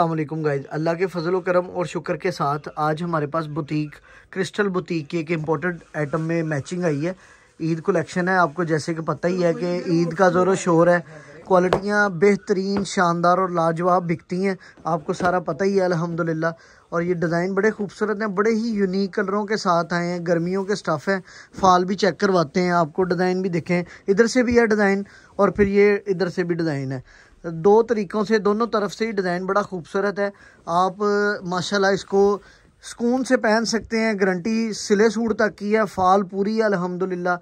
अल्लाम गाइज अल्लाह के फजल करम और शुक्र के साथ आज हमारे पास बुटीक क्रिस्टल बुटीक की एक इम्पोर्टेंट आइटम में मैचिंग आई है ईद कलेक्शन है आपको जैसे कि पता ही है कि ईद का ज़ोर शोर है क्वालिटियाँ बेहतरीन शानदार और लाजवाब बिकती हैं आपको सारा पता ही है अलहमदिल्ला और ये डिज़ाइन बड़े खूबसूरत हैं बड़े ही यूनिक कलरों के साथ आए हैं गर्मियों के स्टफ़ हैं फाल भी चेक करवाते हैं आपको डिज़ाइन भी दिखें इधर से भी है डिज़ाइन और फिर ये इधर से भी डिज़ाइन है दो तरीक़ों से दोनों तरफ से ही डिज़ाइन बड़ा खूबसूरत है आप माशाला इसको सुकून से पहन सकते हैं गारंटी सिले सूट तक की है फाल पूरी है अलहमदिल्ला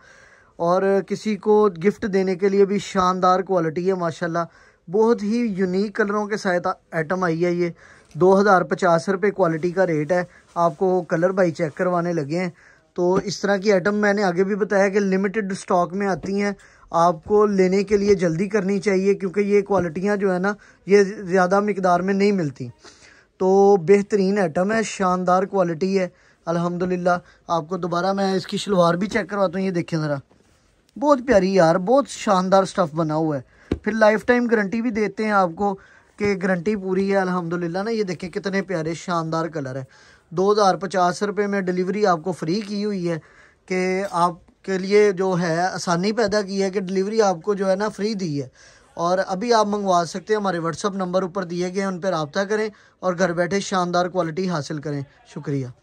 और किसी को गिफ्ट देने के लिए भी शानदार क्वालिटी है माशाल्लाह बहुत ही यूनिक कलरों के साथ आइटम आई है ये दो हज़ार पचास रुपये क्वालिटी का रेट है आपको कलर बाई चेक करवाने लगे हैं तो इस तरह की आइटम मैंने आगे भी बताया कि लिमिटेड स्टॉक में आती हैं आपको लेने के लिए जल्दी करनी चाहिए क्योंकि ये क्वालिटियाँ जो है ना ये ज़्यादा मकदार में नहीं मिलती तो बेहतरीन आइटम है शानदार क्वालिटी है अल्हम्दुलिल्लाह आपको दोबारा मैं इसकी शलवार भी चेक करवाता हूँ ये देखें ज़रा बहुत प्यारी यार बहुत शानदार स्टफ़ बना हुआ है फिर लाइफ टाइम गारंटी भी देते हैं आपको कि गारंटी पूरी है अल्हम्दुलिल्लाह ना ये देखें कितने प्यारे शानदार कलर है दो हज़ार पचास रुपये में डिलीवरी आपको फ्री की हुई है कि आपके लिए जो है आसानी पैदा की है कि डिलीवरी आपको जो है ना फ्री दी है और अभी आप मंगवा सकते हैं हमारे व्हाट्सअप नंबर ऊपर दिए गए हैं उन पर रबता करें और घर बैठे शानदार क्वालिटी हासिल करें शुक्रिया